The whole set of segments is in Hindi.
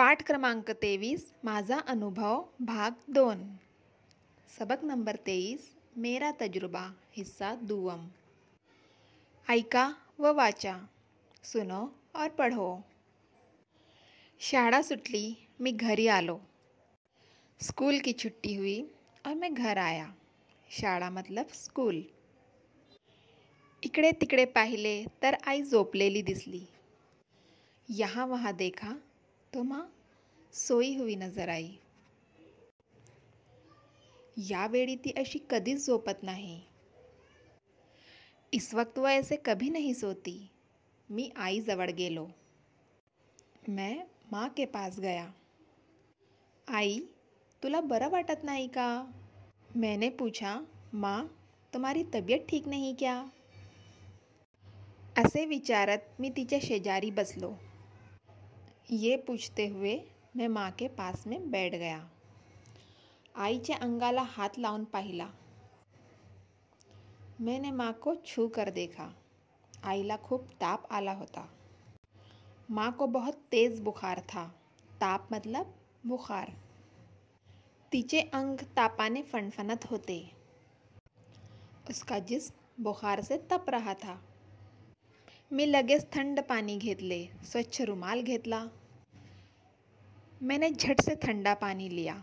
पाठ क्रमांक तेवीस माझा अनुभव भाग दोन सबक नंबर तेईस मेरा तजुर्बा हिस्सा दुवम ऐका व वाचा सुनो और पढ़ो शाळा सुटली मैं घरी आलो स्कूल की छुट्टी हुई और मैं घर आया शाळा मतलब स्कूल इकड़े तिकड़े पाहिले तर आई झोपलेली दिसली यहाँ वहाँ देखा तो माँ सोई हुई नजर आई या यावेळी ती अशी कधीच झोपत नाही इस वक्त वह ऐसे कभी नहीं सोती मी आई जवर गेलो मैं माँ के पास गया आई तुला बर वाटत नहीं का मैंने पूछा माँ तुम्हारी तबीयत ठीक नहीं क्या असे विचारत मी तिचे शेजारी बसलो ये पूछते हुए मैं माँ के पास में बैठ गया आई चे अंगाला हाथ लाउन पाहिला मैंने माँ को छू कर देखा आईला खूब ताप आला होता माँ को बहुत तेज़ बुखार था ताप मतलब बुखार तिचे अंग तापाने फनफनत होते उसका जिस बुखार से तप रहा था मैं लगेच थंड पानी घेतले स्वच्छ रुमाल घेतला मैंने झट से ठंडा पानी लिया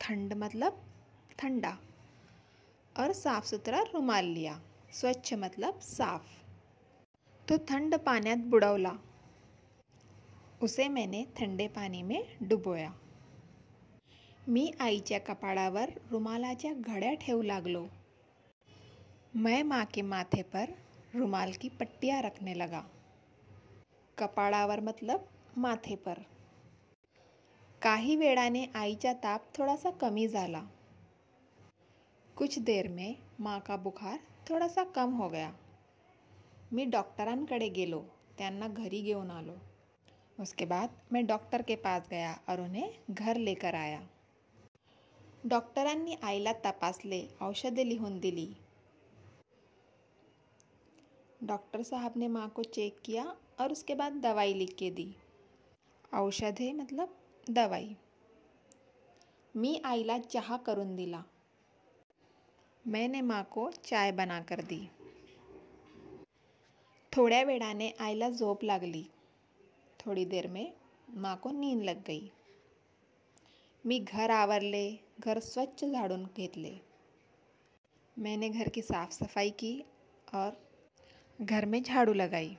ठंड मतलब ठंडा और साफ सुथरा रुमाल लिया स्वच्छ मतलब साफ तो ठंड पानी बुडवला उसे मैंने ठंडे पानी में डुबोया मी आईच्या कपाळावर रुमालाच्या घड्या ठेवू लागलो मैं माँ के माथे पर रुमाल की पट्टियाँ रखने लगा कपाड़ा मतलब माथे पर काही वेळाने आईचा ताप थोडासा कमी झाला कुछ देर में माँ का बुखार थोडासा कम हो गया मी डॉक्टरांकडे गेलो त्यांना घरी घेऊन आलो उसके बाद मैं डॉक्टर के पास गया और उन्हें घर लेकर आया डॉक्टरांनी आईला तपासले औषधे लिहून दिली डॉक्टर साहब ने माँ को चेक किया और उसके बाद दवाई लिख के दी औषधे मतलब दवाई मी आईला चहा करून दिला मैंने माँ को चाय बना कर दी वेड़ा ने आईला जोप लगली थोड़ी देर में माँ को नींद लग गई मी घर आवरले घर स्वच्छ झाड़ून घेतले मैंने घर की साफ़ सफाई की और घर में झाड़ू लगाई